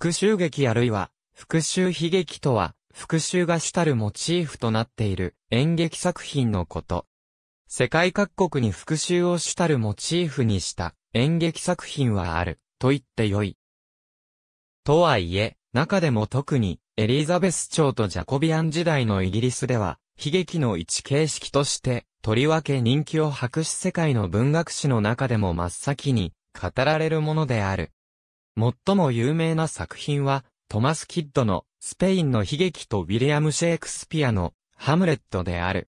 復讐劇あるいは、復讐悲劇とは、復讐が主たるモチーフとなっている演劇作品のこと。世界各国に復讐を主たるモチーフにした演劇作品はある、と言ってよい。とはいえ、中でも特にエリザベス朝とジャコビアン時代のイギリスでは、悲劇の一形式として、とりわけ人気を博し世界の文学史の中でも真っ先に語られるものである。最も有名な作品は、トマス・キッドのスペインの悲劇とウィリアム・シェイクスピアのハムレットである。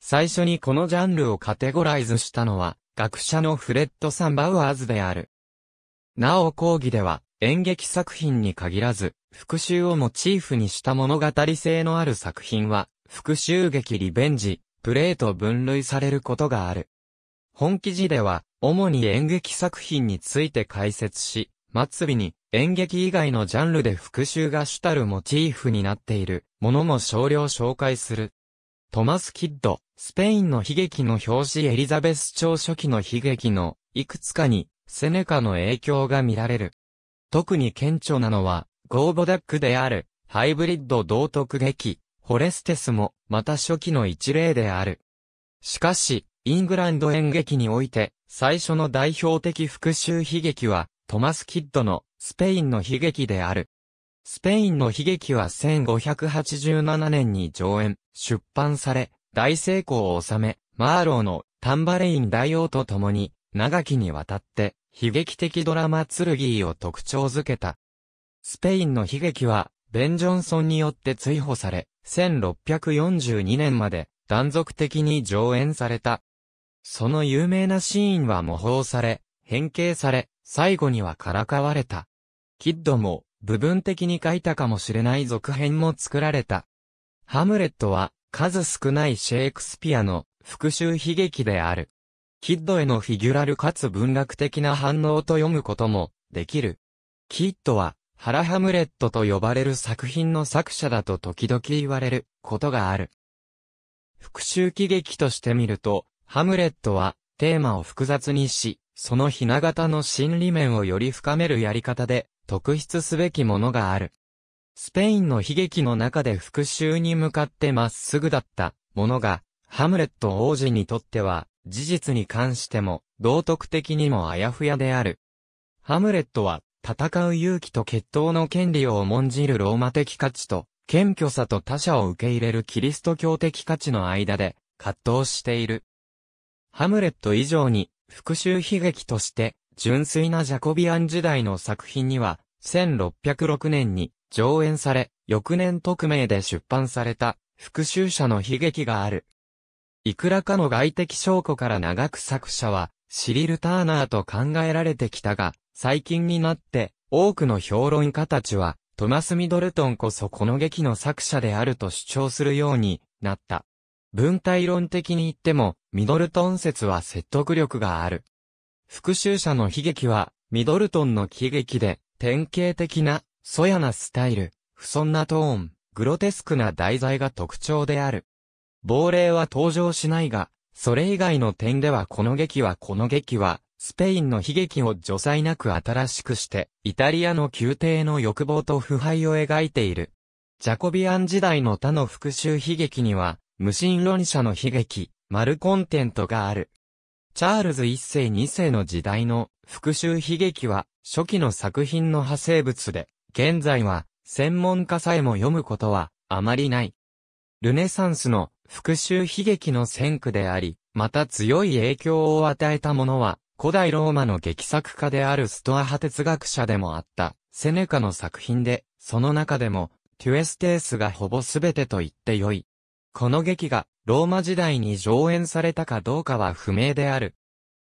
最初にこのジャンルをカテゴライズしたのは、学者のフレッド・サンバウアーズである。なお講義では、演劇作品に限らず、復讐をモチーフにした物語性のある作品は、復讐劇リベンジ、プレイと分類されることがある。本記事では、主に演劇作品について解説し、末尾に演劇以外のジャンルで復讐が主たるモチーフになっているものも少量紹介する。トマス・キッド、スペインの悲劇の表紙エリザベス朝初期の悲劇のいくつかにセネカの影響が見られる。特に顕著なのはゴーボダックであるハイブリッド道徳劇、ホレステスもまた初期の一例である。しかし、イングランド演劇において最初の代表的復讐悲劇はトマス・キッドのスペインの悲劇である。スペインの悲劇は1587年に上演、出版され、大成功を収め、マーローのタンバレイン大王と共に、長きにわたって、悲劇的ドラマ剣を特徴づけた。スペインの悲劇は、ベン・ジョンソンによって追放され、1642年まで断続的に上演された。その有名なシーンは模倣され、変形され、最後にはからかわれた。キッドも、部分的に書いたかもしれない続編も作られた。ハムレットは、数少ないシェイクスピアの復讐悲劇である。キッドへのフィギュラルかつ文学的な反応と読むこともできる。キッドは、ハラ・ハムレットと呼ばれる作品の作者だと時々言われることがある。復讐喜劇としてみると、ハムレットはテーマを複雑にし、そのひな形の心理面をより深めるやり方で、特筆すべきものがある。スペインの悲劇の中で復讐に向かってまっすぐだったものが、ハムレット王子にとっては、事実に関しても、道徳的にもあやふやである。ハムレットは、戦う勇気と決闘の権利を重んじるローマ的価値と、謙虚さと他者を受け入れるキリスト教的価値の間で、葛藤している。ハムレット以上に、復讐悲劇として、純粋なジャコビアン時代の作品には、1606年に上演され、翌年匿名で出版された、復讐者の悲劇がある。いくらかの外的証拠から長く作者は、シリル・ターナーと考えられてきたが、最近になって、多くの評論家たちは、トマス・ミドルトンこそこの劇の作者であると主張するようになった。文体論的に言っても、ミドルトン説は説得力がある。復讐者の悲劇は、ミドルトンの喜劇で、典型的な、そやなスタイル、不遜なトーン、グロテスクな題材が特徴である。亡霊は登場しないが、それ以外の点ではこの劇はこの劇は、スペインの悲劇を除細なく新しくして、イタリアの宮廷の欲望と腐敗を描いている。ジャコビアン時代の他の復讐悲劇には、無神論者の悲劇、丸コンテントがある。チャールズ一世二世の時代の復讐悲劇は初期の作品の派生物で、現在は専門家さえも読むことはあまりない。ルネサンスの復讐悲劇の先駆であり、また強い影響を与えたものは、古代ローマの劇作家であるストア派哲学者でもあった、セネカの作品で、その中でも、テュエステースがほぼ全てと言ってよい。この劇がローマ時代に上演されたかどうかは不明である。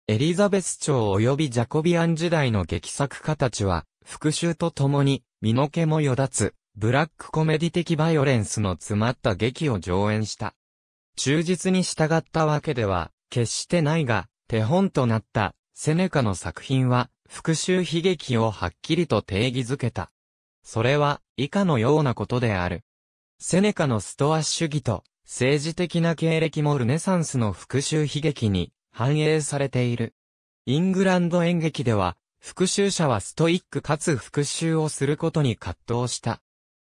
エリザベス朝及びジャコビアン時代の劇作家たちは、復讐とともに、身の毛もよだつ、ブラックコメディ的バイオレンスの詰まった劇を上演した。忠実に従ったわけでは、決してないが、手本となった、セネカの作品は、復讐悲劇をはっきりと定義づけた。それは、以下のようなことである。セネカのストア主義と、政治的な経歴もルネサンスの復讐悲劇に反映されている。イングランド演劇では、復讐者はストイックかつ復讐をすることに葛藤した。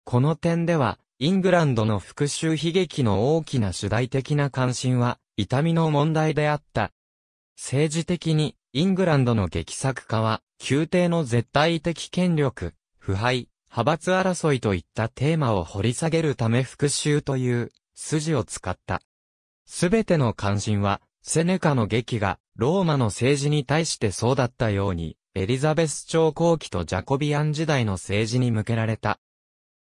この点では、イングランドの復讐悲劇の大きな主題的な関心は、痛みの問題であった。政治的に、イングランドの劇作家は、宮廷の絶対的権力、腐敗、派閥争いといったテーマを掘り下げるため復讐という筋を使った。すべての関心は、セネカの劇が、ローマの政治に対してそうだったように、エリザベス朝後期とジャコビアン時代の政治に向けられた。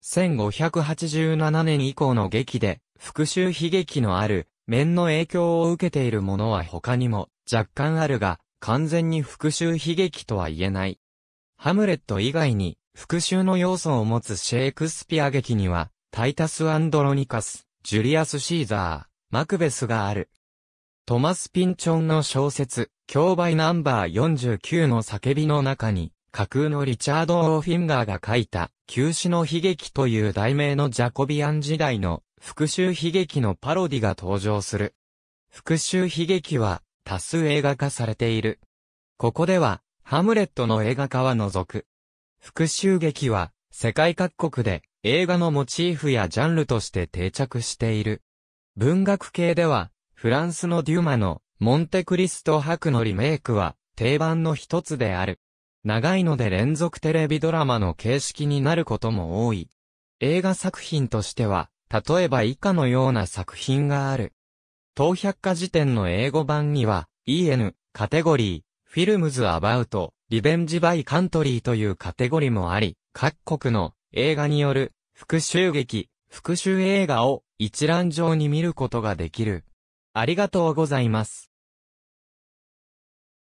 1587年以降の劇で、復讐悲劇のある、面の影響を受けているものは他にも、若干あるが、完全に復讐悲劇とは言えない。ハムレット以外に、復讐の要素を持つシェイクスピア劇には、タイタス・アンドロニカス、ジュリアス・シーザー、マクベスがある。トマス・ピンチョンの小説、競売ナンバー49の叫びの中に、架空のリチャード・オーフィンガーが書いた、休止の悲劇という題名のジャコビアン時代の復讐悲劇のパロディが登場する。復讐悲劇は多数映画化されている。ここでは、ハムレットの映画化は除く。復讐劇は世界各国で映画のモチーフやジャンルとして定着している。文学系では、フランスのデュマのモンテクリスト博のリメイクは定番の一つである。長いので連続テレビドラマの形式になることも多い。映画作品としては、例えば以下のような作品がある。当百科辞典の英語版には、EN、カテゴリー、フィルムズ・アバウト、リベンジ・バイ・カントリーというカテゴリーもあり、各国の映画による復讐劇、復讐映画を一覧上に見ることができる。ありがとうございます。